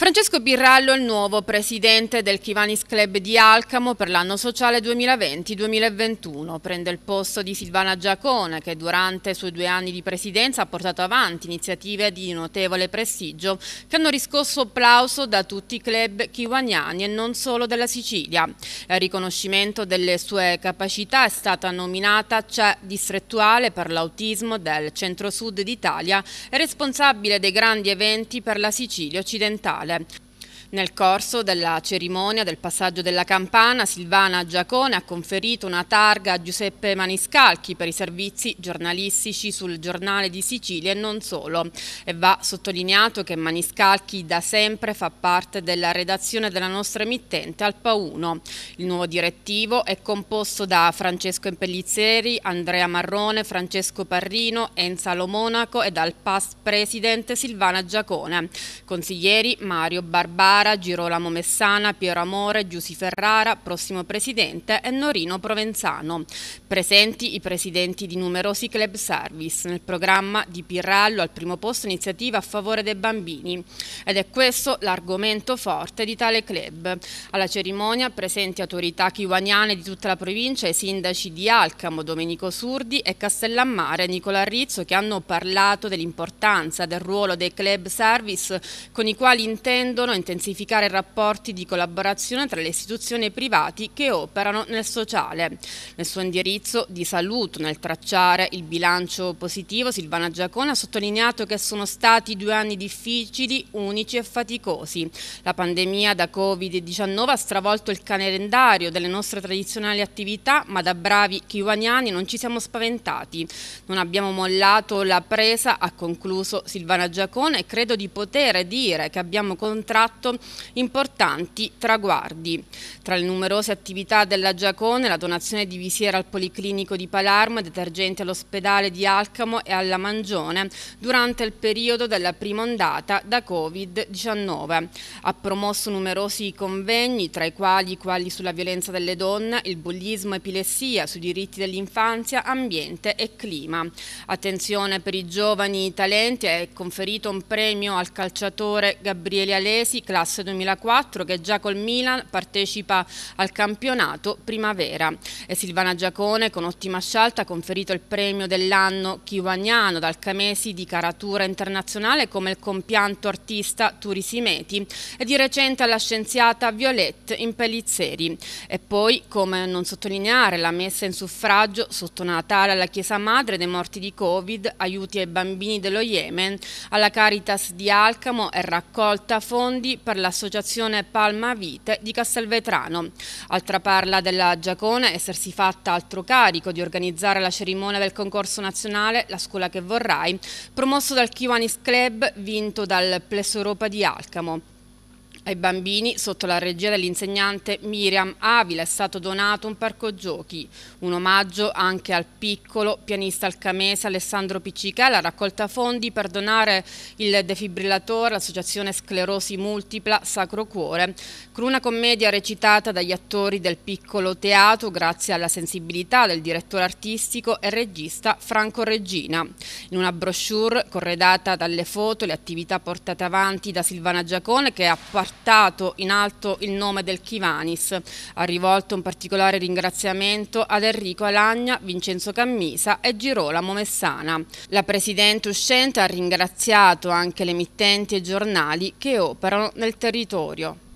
Francesco Birrallo è il nuovo presidente del Chivanis Club di Alcamo per l'anno sociale 2020-2021. Prende il posto di Silvana Giacone che durante i suoi due anni di presidenza ha portato avanti iniziative di notevole prestigio che hanno riscosso applauso da tutti i club chiwaniani e non solo della Sicilia. A riconoscimento delle sue capacità è stata nominata CE cioè distrettuale per l'autismo del centro-sud d'Italia e responsabile dei grandi eventi per la Sicilia occidentale. Anadolu. Nel corso della cerimonia del passaggio della campana, Silvana Giacone ha conferito una targa a Giuseppe Maniscalchi per i servizi giornalistici sul giornale di Sicilia e non solo. E va sottolineato che Maniscalchi da sempre fa parte della redazione della nostra emittente Alpa 1. Il nuovo direttivo è composto da Francesco Impellizzeri, Andrea Marrone, Francesco Parrino, Enzalo Monaco e dal past president Silvana Giacone. Consiglieri Mario Barbara Ferrara, Girolamo Messana, Piero Amore, Giussi Ferrara, prossimo presidente, e Norino Provenzano. Presenti i presidenti di numerosi club service nel programma di Pirrallo al primo posto iniziativa a favore dei bambini ed è questo l'argomento forte di tale club. Alla cerimonia presenti autorità chiuaniane di tutta la provincia e sindaci di Alcamo, Domenico Surdi e Castellammare, Nicola Rizzo che hanno parlato dell'importanza del ruolo dei club service con i quali intendono intensificare intensificare rapporti di collaborazione tra le istituzioni privati che operano nel sociale. Nel suo indirizzo di saluto nel tracciare il bilancio positivo, Silvana Giacone ha sottolineato che sono stati due anni difficili, unici e faticosi. La pandemia da Covid-19 ha stravolto il calendario delle nostre tradizionali attività, ma da bravi chiuaniani non ci siamo spaventati. Non abbiamo mollato la presa, ha concluso Silvana Giacone, e credo di poter dire che abbiamo contratto importanti traguardi. Tra le numerose attività della Giacone, la donazione di visiera al Policlinico di Palermo, detergenti all'ospedale di Alcamo e alla Mangione durante il periodo della prima ondata da Covid-19. Ha promosso numerosi convegni, tra i quali quelli sulla violenza delle donne, il bullismo, epilessia, sui diritti dell'infanzia, ambiente e clima. Attenzione per i giovani talenti, è conferito un premio al calciatore Gabriele Alesi, classe classe 2004 che già col Milan partecipa al campionato primavera. E Silvana Giacone con ottima scelta ha conferito il premio dell'anno chiuagnano dal Camesi di caratura internazionale come il compianto artista Turisimeti e di recente alla scienziata Violette in Pellizzeri. E poi, come non sottolineare, la messa in suffragio sotto Natale alla Chiesa Madre dei morti di Covid, aiuti ai bambini dello Yemen, alla Caritas di Alcamo e raccolta fondi per per l'associazione Palma Vite di Castelvetrano. Altra parla della Giacone essersi fatta altro carico di organizzare la cerimonia del concorso nazionale La scuola che vorrai, promosso dal Kiwanis Club, vinto dal Plesso Europa di Alcamo. Ai bambini, sotto la regia dell'insegnante Miriam Avila, è stato donato un parco giochi, un omaggio anche al piccolo pianista alcamese Alessandro Piccicala, raccolta fondi per donare il defibrillatore all'Associazione Sclerosi Multipla Sacro Cuore, con una commedia recitata dagli attori del piccolo teatro grazie alla sensibilità del direttore artistico e regista Franco Regina. In una brochure corredata dalle foto, le attività portate avanti da Silvana Giacone che è partecipato portato in alto il nome del Chivanis. Ha rivolto un particolare ringraziamento ad Enrico Alagna, Vincenzo Cammisa e Girolamo Messana. La Presidente uscente ha ringraziato anche le emittenti e giornali che operano nel territorio.